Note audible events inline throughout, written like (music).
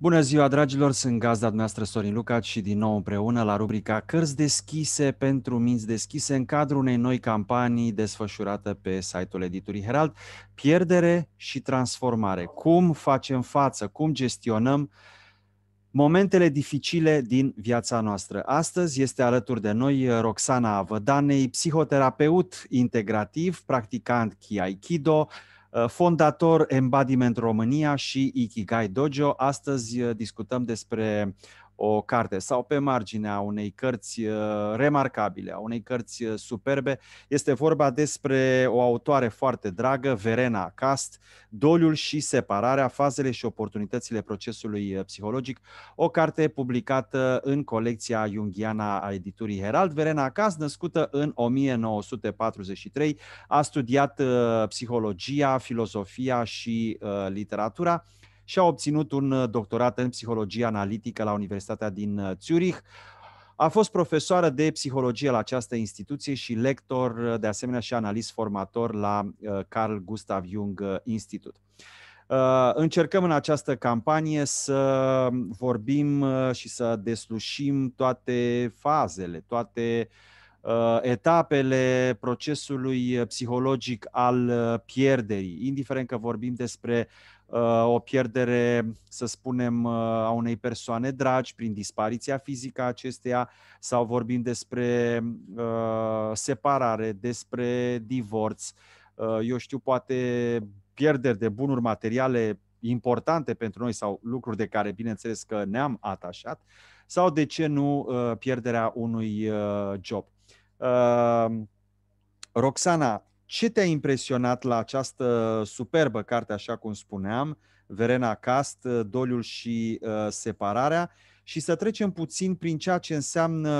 Bună ziua, dragilor! Sunt gazda dumneavoastră Sorin Lucat și din nou împreună la rubrica Cărți deschise pentru minți deschise în cadrul unei noi campanii desfășurată pe site-ul editurii Herald, pierdere și transformare. Cum facem față, cum gestionăm momentele dificile din viața noastră. Astăzi este alături de noi Roxana Avădanei, psihoterapeut integrativ, practicant kiaikido. Aikido, Uh, fondator Embodiment România și Ikigai Dojo. Astăzi uh, discutăm despre o carte sau pe marginea unei cărți uh, remarcabile, a unei cărți uh, superbe. Este vorba despre o autoare foarte dragă, Verena Cast, Doliul și separarea, fazele și oportunitățile procesului uh, psihologic, o carte publicată în colecția Jungiana a editurii Herald. Verena Cast, născută în 1943, a studiat psihologia, filozofia și literatura și a obținut un uh, doctorat în psihologie analitică la Universitatea din uh, Zurich. A fost profesoară de psihologie la această instituție și lector, uh, de asemenea, și analist formator la Carl Gustav Jung Institute. Încercăm în această campanie să vorbim și să deslușim toate fazele, toate etapele procesului psihologic al pierderii, indiferent că vorbim despre o pierdere, să spunem, uh, a unei persoane dragi prin dispariția fizică a acesteia sau vorbim despre uh, separare, despre divorț, uh, eu știu, poate pierderi de bunuri materiale importante pentru noi sau lucruri de care, bineînțeles, că ne-am atașat sau, de ce nu, pierderea unui job. Roxana, ce te-a impresionat la această superbă carte, așa cum spuneam, Verena Cast, Doliul și uh, Separarea? Și să trecem puțin prin ceea ce înseamnă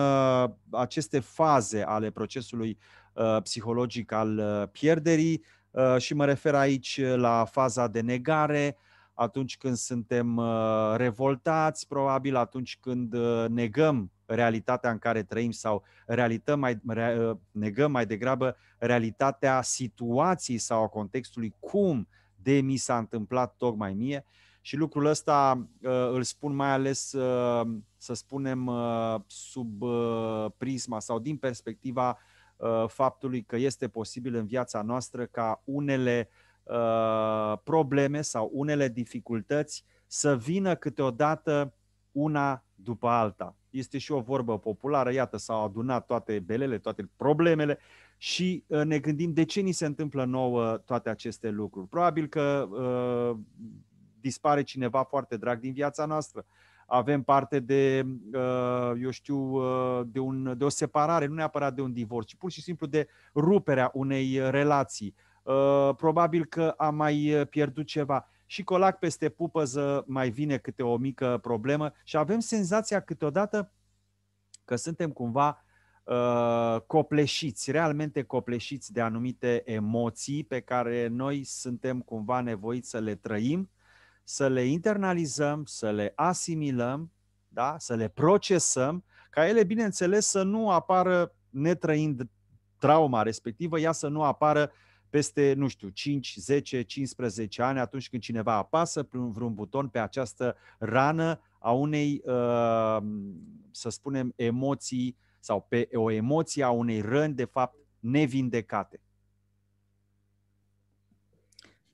aceste faze ale procesului uh, psihologic al uh, pierderii uh, și mă refer aici la faza de negare, atunci când suntem uh, revoltați, probabil atunci când uh, negăm realitatea în care trăim sau realităm mai, re, ă, negăm mai degrabă realitatea situației sau a contextului, cum de mi s-a întâmplat tocmai mie. Și lucrul ăsta ă, îl spun mai ales, ă, să spunem, sub prisma sau din perspectiva faptului că este posibil în viața noastră ca unele probleme sau unele dificultăți să vină câteodată una după alta este și o vorbă populară, iată, s-au adunat toate belele, toate problemele și uh, ne gândim de ce ni se întâmplă nouă toate aceste lucruri. Probabil că uh, dispare cineva foarte drag din viața noastră. Avem parte de, uh, eu știu, uh, de, un, de o separare, nu neapărat de un divorț, ci pur și simplu de ruperea unei relații. Uh, probabil că am mai pierdut ceva și colac peste pupăză mai vine câte o mică problemă și avem senzația câteodată că suntem cumva uh, copleșiți, realmente copleșiți de anumite emoții pe care noi suntem cumva nevoiți să le trăim, să le internalizăm, să le asimilăm, da? să le procesăm, ca ele, bineînțeles, să nu apară netrăind trauma respectivă, ea să nu apară uh, peste, nu știu, 5, 10, 15 ani, atunci când cineva apasă prin vreun buton pe această rană a unei, uh, să spunem, emoții sau pe o emoție a unei răni, de fapt, nevindecate.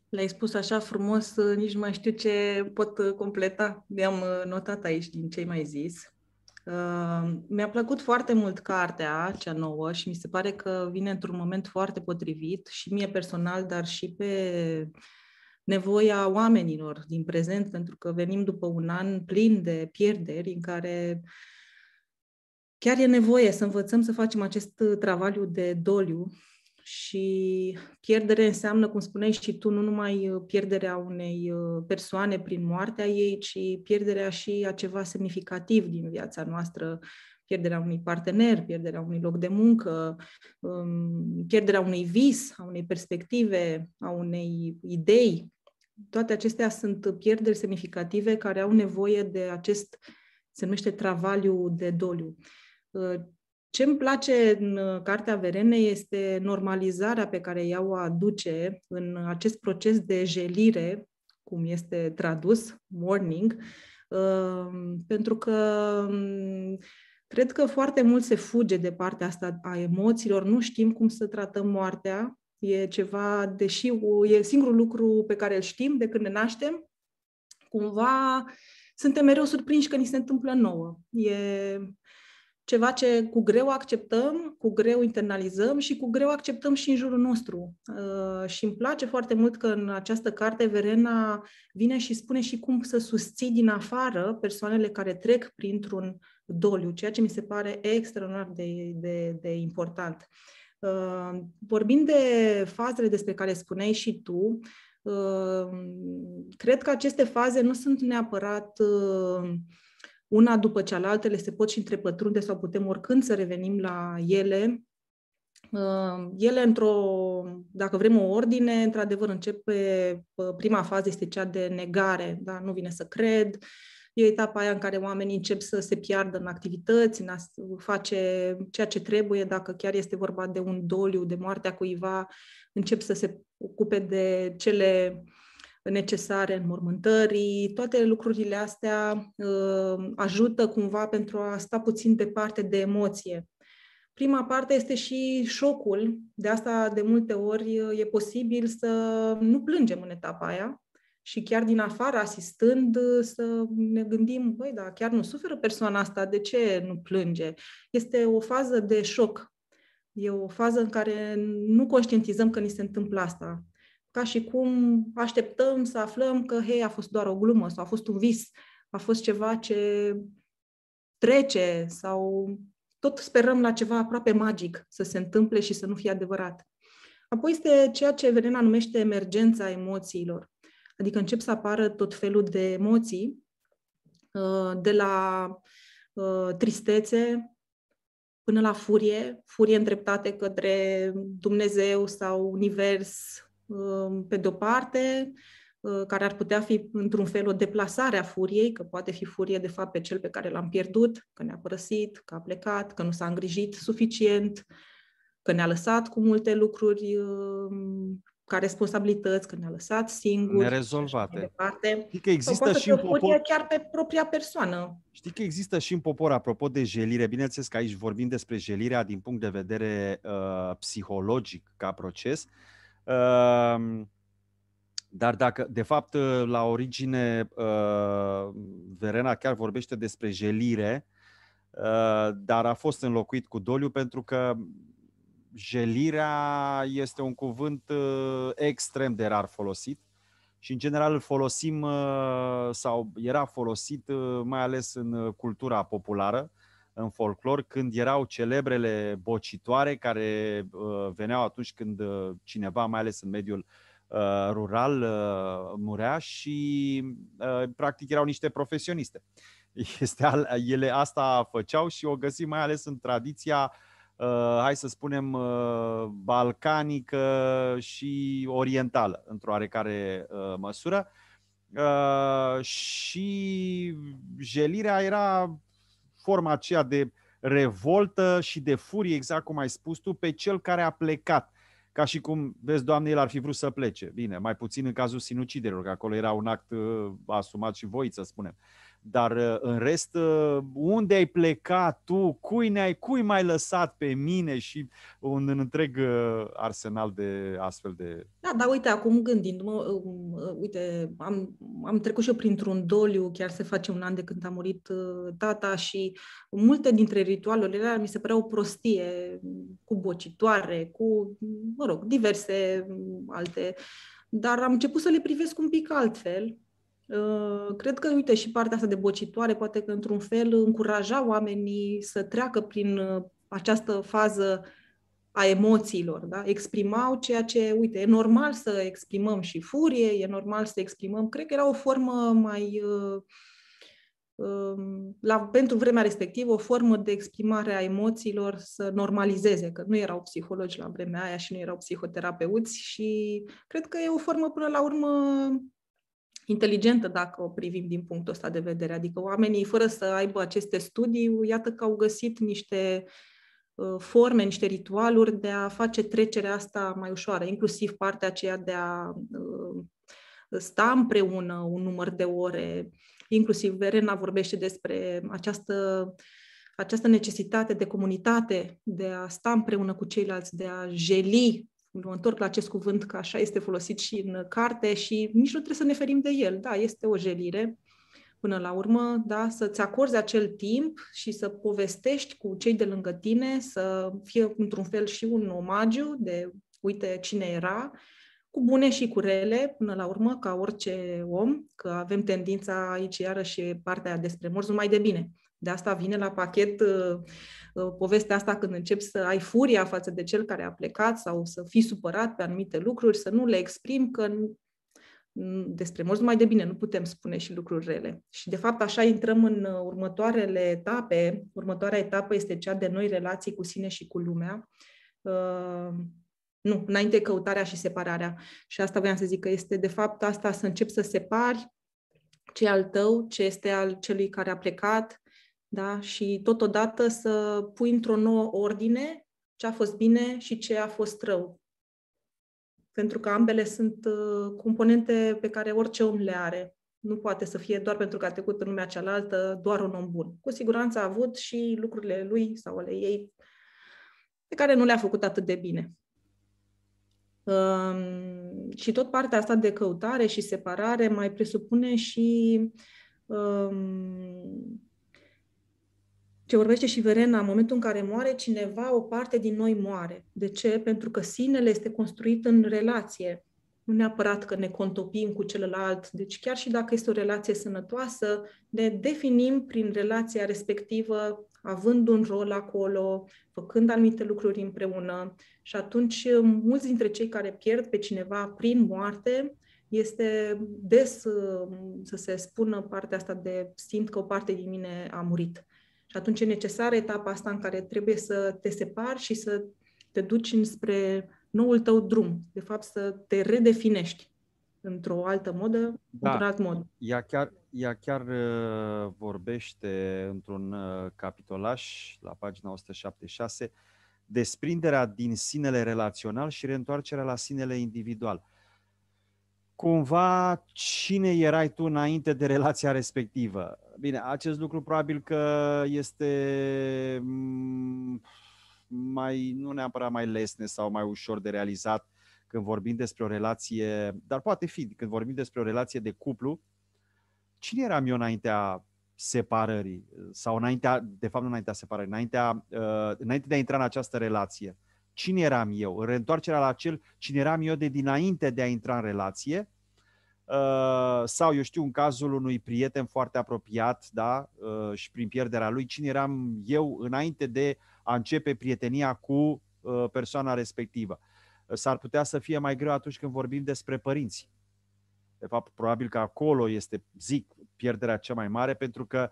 L-ai spus așa frumos, nici nu mai știu ce pot uh, completa. mi am uh, notat aici din ce mai zis. Ehm, mi-a plăcut foarte mult cartea cea nouă și mi se pare că vine într-un moment foarte potrivit și mie personal, dar și pe nevoia oamenilor din prezent, pentru că venim după un an plin de pierderi în care chiar e nevoie să învățăm să facem acest eh, travaliu de doliu și pierdere înseamnă, cum spuneai și tu, nu numai uh, pierderea unei uh, persoane prin moartea ei, ci pierderea și a ceva semnificativ din viața noastră, pierderea unui partener, pierderea unui loc de muncă, um, pierderea unui vis, a unei perspective, a unei idei. Toate acestea sunt pierderi semnificative care au nevoie de acest, se numește travaliu de doliu uh, ce îmi place în uh, Cartea Verene este normalizarea pe care ea o aduce în acest proces de gelire, cum este tradus, morning, uh, pentru că um, cred că foarte mult se fuge de partea asta a emoțiilor, nu știm cum să tratăm moartea, e ceva, deși e singurul lucru pe care îl știm de când ne naștem, cumva suntem mereu surprinși că ni se întâmplă nouă. E, ceva ce cu greu acceptăm, cu greu internalizăm și cu greu acceptăm și în jurul nostru. Uh, și îmi place foarte mult că în această carte Verena vine și spune și cum să susții din afară persoanele care trec printr-un doliu, ceea ce mi se pare extraordinar de, de, de important. Uh, vorbind de fazele despre care spuneai și tu, uh, cred că aceste faze nu sunt neapărat uh, una după cealaltă, le se pot și întrepătrunde sau putem oricând să revenim la ele. Uh, ele, într-o, dacă vrem o ordine, într-adevăr începe, uh, prima fază este cea de negare, da? nu vine să cred, e etapa aia în care oamenii încep să se piardă în activități, în a face ceea ce trebuie, dacă chiar este vorba de un doliu, de moartea cuiva, încep să se ocupe de cele uh, necesare în mormântării, toate lucrurile astea uh, ajută cumva pentru a sta puțin departe de emoție. Prima parte este și șocul, de asta de multe ori uh, e posibil să nu plângem în etapa aia și chiar din afară asistând uh, să ne gândim, băi, da, chiar nu suferă persoana asta, de ce nu plânge? Este o fază de șoc, e o fază în care nu conștientizăm că ni se întâmplă asta ca și cum așteptăm să aflăm că, hei, a fost doar o glumă sau a fost un vis, a fost ceva ce trece sau tot sperăm la ceva aproape magic să se întâmple și să nu fie adevărat. Apoi este ceea ce Verena numește emergența emoțiilor, adică încep să apară tot felul de emoții, uh, de la uh, tristețe până la furie, furie îndreptate către Dumnezeu sau Univers, pe de-o parte, care ar putea fi într-un fel o deplasare a furiei, că poate fi furie de fapt pe cel pe care l-am pierdut, că ne-a părăsit, că a plecat, că nu s-a îngrijit suficient, că ne-a lăsat cu multe lucruri ca responsabilități, că ne-a lăsat singur. Nerezolvate. Departe. Știi că există și în popor... chiar pe propria persoană. Știi că există și în popor, apropo de jelire, bineînțeles că aici vorbim despre jelirea din punct de vedere uh, psihologic ca proces, uh, Ehm, dar dacă, de fapt, ă, la origine, ă, Verena chiar vorbește despre jelire, ă, dar a fost înlocuit cu doliu pentru că jelirea este un cuvânt extrem de rar folosit și în general îl folosim sau era folosit mai ales în cultura populară în folclor, când erau celebrele bocitoare care uh, veneau atunci când uh, cineva, mai ales în mediul uh, rural, uh, murea și uh, practic erau niște profesioniste. (laughs) Este al, ele asta făceau și o găsim mai ales în tradiția uh, hai să spunem, uh, balcanică și orientală, într-o oarecare uh, măsură. Uh, și jelirea era forma aceea de revoltă și de furie, exact cum ai spus tu, pe cel care a plecat. Ca și cum, vezi, Doamne, el ar fi vrut să plece. Bine, mai puțin în cazul sinuciderilor, că acolo era un act uh, asumat și voit, să spunem. Uh, dar uh, în rest, uh, unde ai plecat tu, cui ne-ai, cui mai lăsat pe mine și un, un întreg uh, arsenal de astfel de... Da, dar uite, acum gândindu-mă, um, uite, am, am trecut și eu printr-un doliu, chiar se face un an de când a murit tata și multe dintre ritualurile alea mi se păreau prostie, cu bocitoare, cu, mă rog, diverse um, alte... Dar am început să le privesc un pic altfel Ă, cred că, uite, și partea asta de bocitoare poate că, într-un fel, încuraja oamenii să treacă prin ă, această fază a emoțiilor, da? Exprimau ceea ce, uite, e normal să exprimăm și furie, e normal să exprimăm, cred că era o formă mai, ă, la, pentru vremea respectivă, o formă de exprimare a emoțiilor să normalizeze, că nu erau psihologi la vremea aia și nu erau psihoterapeuți și cred că e o formă, până la urmă, inteligentă dacă o privim din punctul ăsta de vedere. Adică oamenii, fără să aibă aceste studii, iată că au găsit niște uh, forme, niște ritualuri de a face trecerea asta mai ușoară, inclusiv partea aceea de a uh, sta împreună un număr de ore, inclusiv Verena vorbește despre această, această necesitate de comunitate, de a sta împreună cu ceilalți, de a jeli mă întorc la acest cuvânt că așa este folosit și în carte și nici nu trebuie să ne ferim de el. Da, este o jelire până la urmă, da, să-ți acorzi acel timp și să povestești cu cei de lângă tine, să fie într-un fel și un omagiu de uite cine era, cu bune și cu rele, până la urmă, ca orice om, că avem tendința aici iarăși partea despre morți mai de bine. De asta vine la pachet uh, uh, povestea asta când începi să ai furia față de cel care a plecat sau să fii supărat pe anumite lucruri, să nu le exprim că despre mulți mai de bine nu putem spune și lucruri rele. Și de fapt așa intrăm în uh, următoarele etape. Următoarea etapă este cea de noi relații cu sine și cu lumea. Uh, nu, înainte căutarea și separarea. Și asta voiam să zic că este de fapt asta, să începi să separi ce al tău, ce este al celui care a plecat, da? și totodată să pui într-o nouă ordine ce a fost bine și ce a fost rău. Pentru că ambele sunt uh, componente pe care orice om le are. Nu poate să fie doar pentru că a trecut în lumea cealaltă doar un om bun. Cu siguranță a avut și lucrurile lui sau ale ei pe care nu le-a făcut atât de bine. Um, și tot partea asta de căutare și separare mai presupune și um, ce vorbește și Verena, în momentul în care moare cineva, o parte din noi moare. De ce? Pentru că sinele este construit în relație. Nu neapărat că ne contopim cu celălalt. Deci chiar și dacă este o relație sănătoasă, ne definim prin relația respectivă, având un rol acolo, făcând anumite lucruri împreună. Și atunci mulți dintre cei care pierd pe cineva prin moarte este des să se spună partea asta de simt că o parte din mine a murit. Și atunci e necesară etapa asta în care trebuie să te separi și să te duci înspre noul tău drum. De fapt, să te redefinești într-o altă modă, da. într-un alt mod. Ea chiar, ea chiar uh, vorbește într-un uh, capitolaș la pagina 176 desprinderea din sinele relațional și reîntoarcerea la sinele individual. Cumva, cine erai tu înainte de relația respectivă? Bine, acest lucru probabil că este mm, mai, nu neapărat mai lesne sau mai ușor de realizat când vorbim despre o relație, dar poate fi, când vorbim despre o relație de cuplu, cine eram eu înaintea separării sau înaintea, de fapt nu înaintea separării, înaintea, uh, înainte de a intra în această relație? Cine eram eu? în Reîntoarcerea la acel cine eram eu de dinainte de a intra în relație Uh, sau eu știu în cazul unui prieten foarte apropiat da? Uh, și prin pierderea lui, cine eram eu înainte de a începe prietenia cu uh, persoana respectivă. S-ar putea să fie mai greu atunci când vorbim despre părinți. De fapt, probabil că acolo este, zic, pierderea cea mai mare, pentru că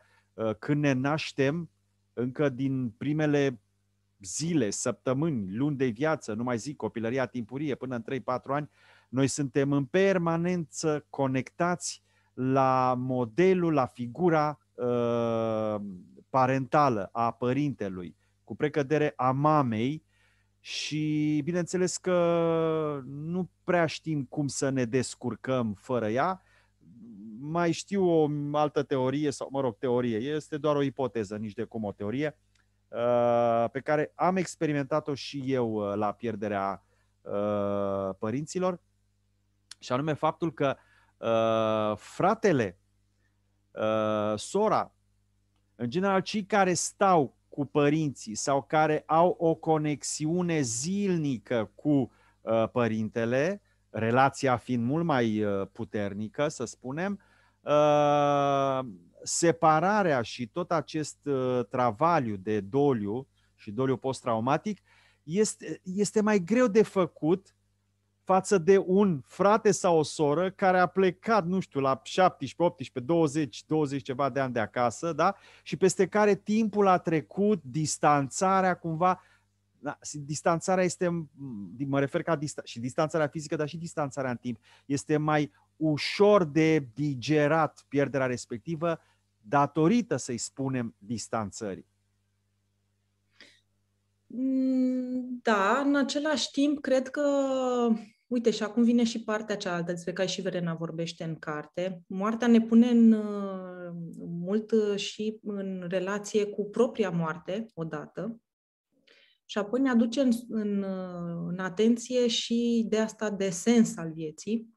când ne naștem, încă din primele zile, săptămâni, luni de viață, nu mai zic copilăria timpurie, până în 3-4 ani, noi suntem în permanență conectați la modelul, la figura uh, parentală a părintelui, cu precădere a mamei și bineînțeles că nu prea știm cum să ne descurcăm fără ea. Mai știu o altă teorie, sau mă rog, teorie, este doar o ipoteză, nici de cum o teorie, uh, pe care am experimentat-o și eu uh, la pierderea uh, părinților și anume faptul că uh, fratele, uh, sora, în general cei care stau cu părinții sau care au o conexiune zilnică cu uh, părintele, relația fiind mult mai uh, puternică, să spunem, uh, separarea și tot acest uh, travaliu de doliu și doliu post-traumatic este, este mai greu de făcut față de un frate sau o soră care a plecat, nu știu, la 17, 18, 20, 20 ceva de ani de acasă, da? Și peste care timpul a trecut, distanțarea cumva, da, distanțarea este, mă refer ca dista- și distanțarea fizică, dar și distanțarea în timp, este mai ușor de digerat pierderea respectivă datorită, să-i spunem, distanțării. Mm, da, în același timp, cred că Uite, și acum vine și partea cealaltă despre care și Verena vorbește în carte. Moartea ne pune în, uh, mult uh, și în relație cu propria moarte, odată, și apoi ne aduce în, în, uh, în atenție și de asta de sens al vieții.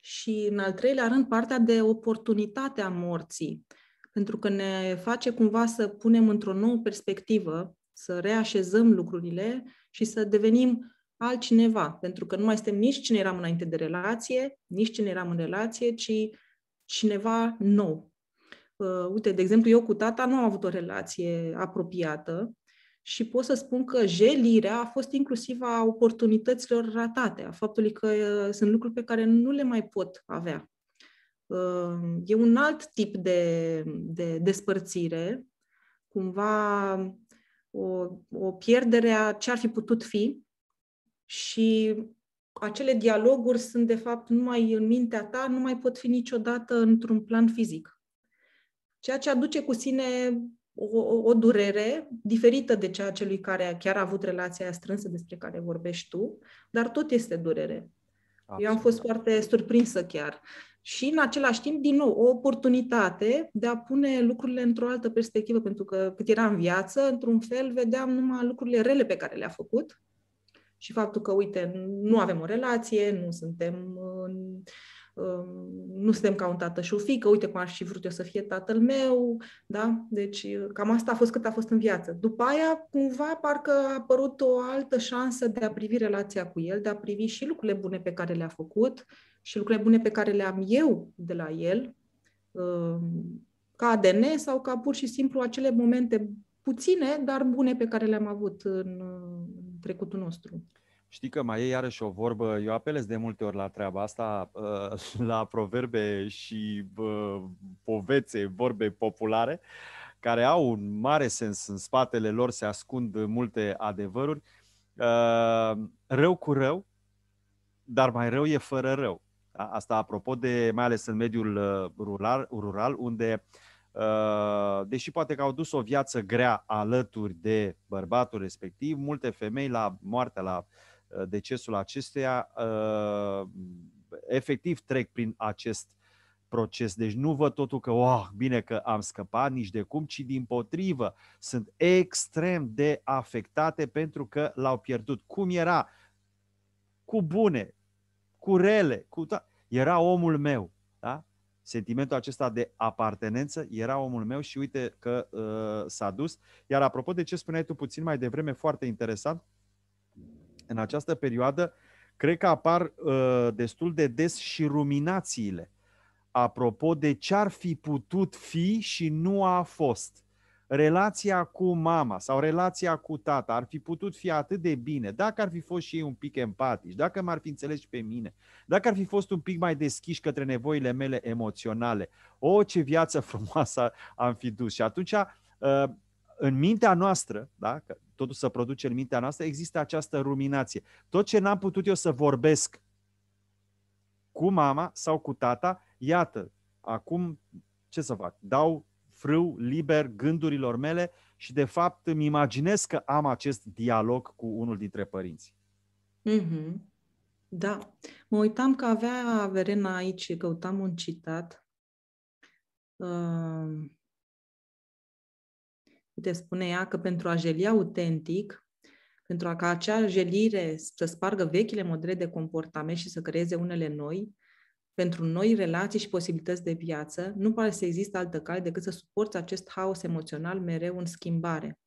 Și, în al treilea rând, partea de oportunitate a morții, pentru că ne face cumva să punem într-o nouă perspectivă, să reașezăm lucrurile și să devenim altcineva, pentru că nu mai suntem nici cine eram înainte de relație, nici cine eram în relație, ci cineva nou. Uh, uite, de exemplu, eu cu tata nu am avut o relație apropiată și pot să spun că jelirea a fost inclusiv a oportunităților ratate, a faptului că uh, sunt lucruri pe care nu le mai pot avea. Uh, e un alt tip de, de despărțire, cumva o, o pierdere a ce ar fi putut fi, și acele dialoguri sunt, de fapt, numai în mintea ta, nu mai pot fi niciodată într-un plan fizic. Ceea ce aduce cu sine o, o, o durere diferită de cea celui care chiar a avut relația aia strânsă despre care vorbești tu, dar tot este durere. Absolut. Eu am fost foarte surprinsă chiar. Și în același timp, din nou, o oportunitate de a pune lucrurile într-o altă perspectivă, pentru că cât era în viață, într-un fel, vedeam numai lucrurile rele pe care le-a făcut și faptul că, uite, nu avem o relație, nu suntem, um, nu suntem ca un tată și o fică, uite cum aș fi vrut eu să fie tatăl meu, da? Deci cam asta a fost cât a fost în viață. După aia, cumva, parcă a apărut o altă șansă de a privi relația cu el, de a privi și lucrurile bune pe care le-a făcut și lucrurile bune pe care le am eu de la el, um, ca ADN sau ca pur și simplu acele momente puține, dar bune pe care le-am avut în, trecutul nostru. Știi că mai e iarăși o vorbă, eu apelez de multe ori la treaba asta, ă, (laughs) la proverbe și povețe, vorbe populare, care au un mare sens în spatele lor, se ascund multe adevăruri. Ă, rău cu rău, dar mai rău e fără rău. Asta apropo de, mai ales în mediul ă, rural, rural unde uh, Uh, deși poate că au dus o viață grea alături de bărbatul respectiv, multe femei la moartea, la uh, decesul acesteia, uh, efectiv trec prin acest proces. Deci nu văd totul că, oh, bine că am scăpat nici de cum, ci din potrivă sunt extrem de afectate pentru că l-au pierdut. Cum era? Cu bune, cu rele, cu era omul meu. Da? sentimentul acesta de apartenență, era omul meu și uite că uh, s-a dus. Iar apropo de ce spuneai tu puțin mai devreme, foarte interesant, în această perioadă, cred că apar uh, destul de des și ruminațiile apropo de ce ar fi putut fi și nu a fost relația cu mama sau relația cu tata ar fi putut fi atât de bine dacă ar fi fost și ei un pic empatici, dacă m-ar fi înțeles și pe mine, dacă ar fi fost un pic mai deschiși către nevoile mele emoționale. O, ce viață (laughs) frumoasă am fi dus! Și atunci, uh, în mintea noastră, da, că totul se produce în mintea noastră, există această ruminație. Tot ce n-am putut eu să vorbesc cu mama sau cu tata, iată, acum ce să fac? Dau frâu liber gândurilor mele și de fapt îmi imaginez că am acest dialog cu unul dintre părinți. Mm-hmm. Da. Mă uitam că avea Verena aici căutam un citat. Uh... Uite, spune ea că pentru a jelia autentic, pentru a ca acea jelire să spargă vechile modele de comportament și să creeze unele noi, pentru noi relații și posibilități de viață, nu pare să există altă cale decât să suporți acest haos emoțional mereu în schimbare.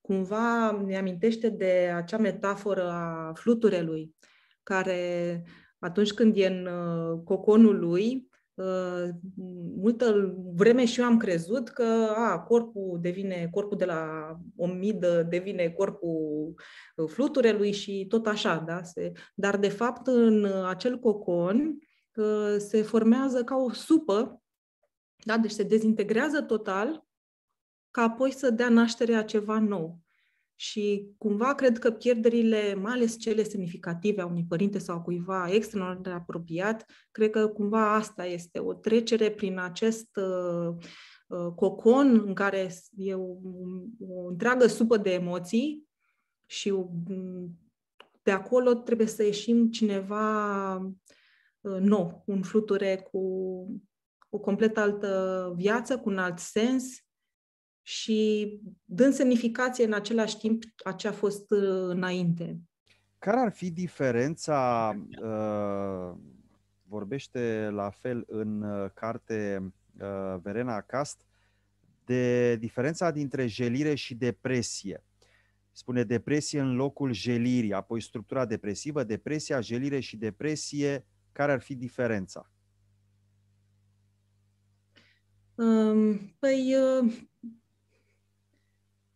Cumva ne amintește de acea metaforă a fluturelui, care atunci când e în uh, coconul lui, uh, multă vreme și eu am crezut că a, corpul devine, corpul de la omidă devine corpul uh, fluturelui și tot așa, da? Se, dar de fapt în acel cocon se formează ca o supă, da? deci se dezintegrează total, ca apoi să dea naștere a ceva nou. Și cumva cred că pierderile, mai ales cele semnificative a unui părinte sau a cuiva extraordinar de apropiat, cred că cumva asta este o trecere prin acest uh, uh cocon în care e o, o întreagă supă de emoții și mm, de acolo trebuie să ieșim cineva Uh, nou, un fluture cu o complet altă viață, cu un alt sens și dând semnificație în același timp a ce a fost uh, înainte. Care ar fi diferența, uh, vorbește la fel în uh, carte uh, Verena Cast, de diferența dintre jelire și depresie. Spune depresie în locul jelirii, apoi structura depresivă, depresia, jelire și depresie care ar fi diferența? Um, păi, uh,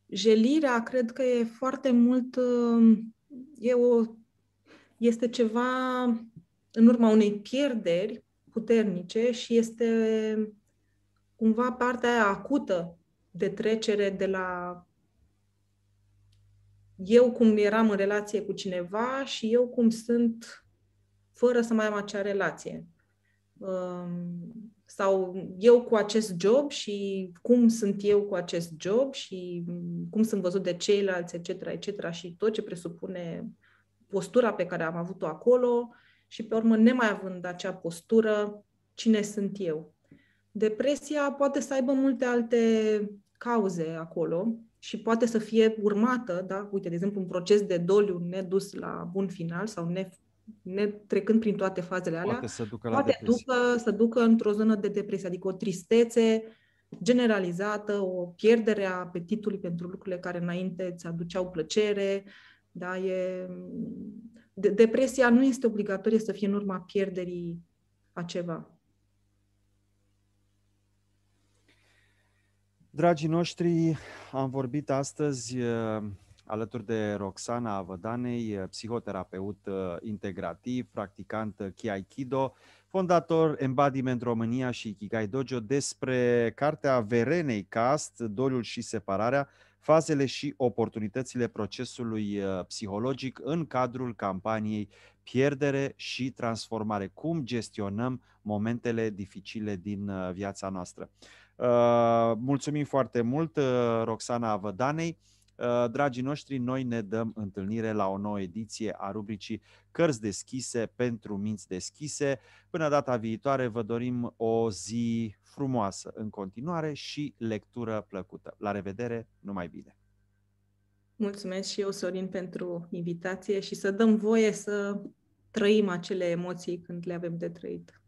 jelirea cred că e foarte mult, uh, e o, este ceva în urma unei pierderi puternice și este cumva partea aia acută de trecere de la eu cum eram în relație cu cineva și eu cum sunt fără să mai am acea relație. Um, sau eu cu acest job și cum sunt eu cu acest job și mm, cum sunt văzut de ceilalți, etc., etc., și tot ce presupune postura pe care am avut-o acolo și, pe urmă, nemai având acea postură, cine sunt eu. Depresia poate să aibă multe alte cauze acolo și poate să fie urmată, da? uite, de exemplu, un proces de doliu nedus la bun final sau ne ne trecând prin toate fazele alea, poate să ducă, la poate depresie. ducă, să ducă într-o zonă de depresie, adică o tristețe generalizată, o pierdere a apetitului pentru lucrurile care înainte îți aduceau plăcere. Da? E... depresia nu este obligatorie să fie în urma pierderii a ceva. Dragii noștri, am vorbit astăzi alături de Roxana Avădanei, psihoterapeut integrativ, practicant Kiaikido, fondator Embodiment România și Kigai Dojo, despre cartea Verenei Cast, Doliul și separarea, fazele și oportunitățile procesului psihologic în cadrul campaniei Pierdere și transformare. Cum gestionăm momentele dificile din viața noastră. Mulțumim foarte mult, Roxana Avădanei. Uh, dragii noștri, noi ne dăm întâlnire la o nouă ediție a rubricii Cărți deschise pentru minți deschise. Până data viitoare vă dorim o zi frumoasă în continuare și lectură plăcută. La revedere, numai bine! Mulțumesc și eu, Sorin, pentru invitație și să dăm voie să trăim acele emoții când le avem de trăit.